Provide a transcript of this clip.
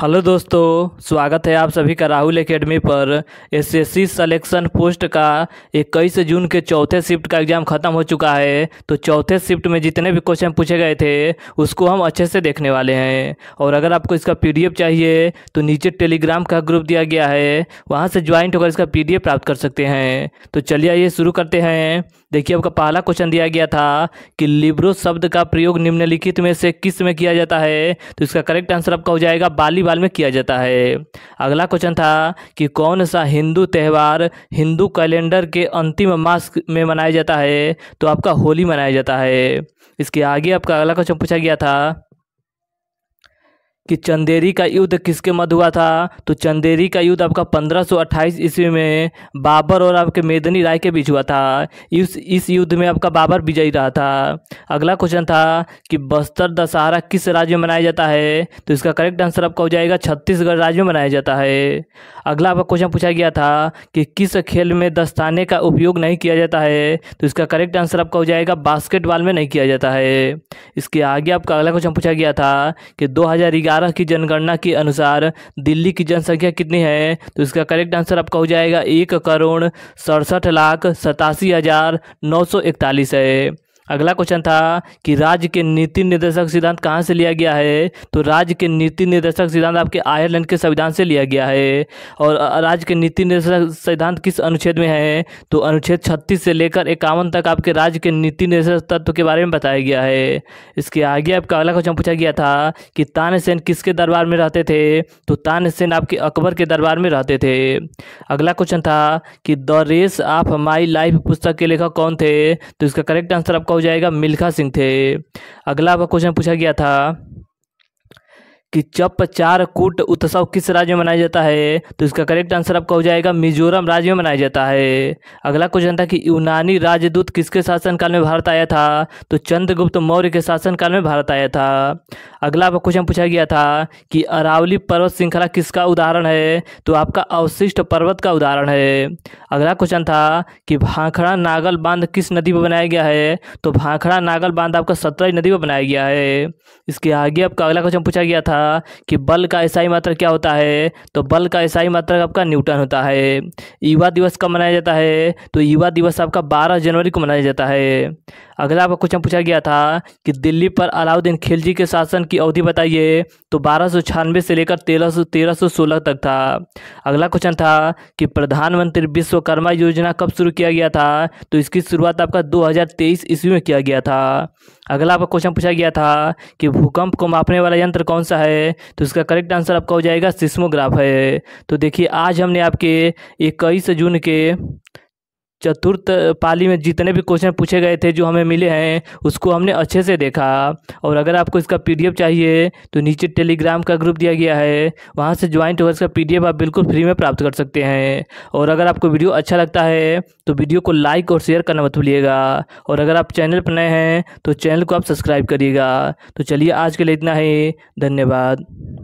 hello दोस्तों स्वागत है आप सभी का राहुल एकेडमी पर एसएससी सिलेक्शन पोस्ट का इक्कीस जून के चौथे शिफ्ट का एग्ज़ाम ख़त्म हो चुका है तो चौथे शिफ्ट में जितने भी क्वेश्चन पूछे गए थे उसको हम अच्छे से देखने वाले हैं और अगर आपको इसका पीडीएफ चाहिए तो नीचे टेलीग्राम का ग्रुप दिया गया है वहाँ से ज्वाइंट होकर इसका पी प्राप्त कर सकते हैं तो चलिए आइए शुरू करते हैं देखिए आपका पहला क्वेश्चन दिया गया था कि लिब्रो शब्द का प्रयोग निम्नलिखित में से किस में किया जाता है तो इसका करेक्ट आंसर आपका हो जाएगा बाली फेस्टिवल में किया जाता है अगला क्वेश्चन था कि कौन सा हिंदू त्यौहार हिंदू कैलेंडर के अंतिम मास में मनाया जाता है तो आपका होली मनाया जाता है इसके आगे आपका अगला क्वेश्चन पूछा गया था कि चंदेरी का युद्ध किसके मध्य हुआ था तो चंदेरी का युद्ध आपका 1528 ईस्वी में बाबर और आपके मेदनी राय के बीच हुआ था इस इस युद्ध में आपका बाबर विजयी रहा था अगला क्वेश्चन था कि बस्तर दशहरा किस राज्य में मनाया जाता है तो इसका करेक्ट आंसर आपका हो जाएगा छत्तीसगढ़ राज्य में मनाया जाता है अगला आपका क्वेश्चन पूछा गया था कि किस खेल में दस्ताने का उपयोग नहीं किया जाता है तो इसका करेक्ट आंसर आपका हो जाएगा बास्केटबॉल में नहीं किया जाता है इसके आगे आपका अगला क्वेश्चन पूछा गया था कि दो 2011 की जनगणना के अनुसार दिल्ली की जनसंख्या कितनी है तो इसका करेक्ट आंसर आपका हो जाएगा एक करोड़ सड़सठ लाख सतासी हज़ार नौ सौ इकतालीस है अगला क्वेश्चन था कि राज्य के नीति निर्देशक सिद्धांत कहाँ से लिया गया है तो राज्य के नीति निर्देशक सिद्धांत आपके आयरलैंड के संविधान से लिया गया है और राज्य के नीति निर्देशक सिद्धांत किस अनुच्छेद में है तो अनुच्छेद छत्तीस से लेकर इक्यावन तक आपके राज्य के नीति निर्देशक तत्व के बारे में बताया गया है इसके आगे आपका अगला क्वेश्चन पूछा गया था कि तानसेन किसके दरबार में रहते थे तो तानसेन आपके अकबर के दरबार में रहते थे अगला क्वेश्चन था कि the race of my life पुस्तक के लेखक कौन थे तो इसका करेक्ट आंसर आपको हो जाएगा मिल्खा सिंह थे अगला आपका क्वेश्चन पूछा गया था कि चप चार कूट उत्सव किस राज्य में मनाया जाता है तो इसका करेक्ट आंसर आपका हो जाएगा मिजोरम राज्य में मनाया जाता है अगला क्वेश्चन था कि यूनानी राजदूत किसके शासनकाल में भारत आया था तो चंद्रगुप्त मौर्य के शासनकाल में भारत आया था अगला आपका क्वेश्चन पूछा गया था कि अरावली पर्वत श्रृंखला किसका उदाहरण है तो आपका अवशिष्ट पर्वत का उदाहरण है अगला क्वेश्चन था कि भाखड़ा नागल बांध किस नदी पर बनाया गया है तो भाखड़ा नागल बांध आपका सतलज नदी पर बनाया गया है इसके आगे आपका अगला क्वेश्चन पूछा गया था कि बल का ईसाई मात्र क्या होता है तो बल का ईसाई मात्र आपका न्यूटन होता है युवा दिवस कब मनाया जाता है तो युवा दिवस आपका बारह जनवरी को मनाया जाता है अगला आपका क्वेश्चन पूछा गया था कि दिल्ली पर अलाउद्दीन खिलजी के शासन की अवधि बताइए तो बारह से लेकर तेरह तेरह सौ सोलह तक था अगला क्वेश्चन था कि प्रधानमंत्री विश्वकर्मा योजना कब शुरू किया गया था तो इसकी शुरुआत आपका 2023 ईस्वी में किया गया था अगला आपका क्वेश्चन पूछा गया था कि भूकंप को मापने वाला यंत्र कौन सा है है तो इसका करेक्ट आंसर आपका हो जाएगा सिस्मोग्राफ है तो देखिए आज हमने आपके इक्कीस जून के चतुर्थ पाली में जितने भी क्वेश्चन पूछे गए थे जो हमें मिले हैं उसको हमने अच्छे से देखा और अगर आपको इसका पीडीएफ चाहिए तो नीचे टेलीग्राम का ग्रुप दिया गया है वहाँ से ज्वाइंट होकर इसका पीडीएफ आप बिल्कुल फ्री में प्राप्त कर सकते हैं और अगर आपको वीडियो अच्छा लगता है तो वीडियो को लाइक और शेयर करना मत भूलिएगा और अगर आप चैनल पर नए हैं तो चैनल को आप सब्सक्राइब करिएगा तो चलिए आज के लिए इतना ही धन्यवाद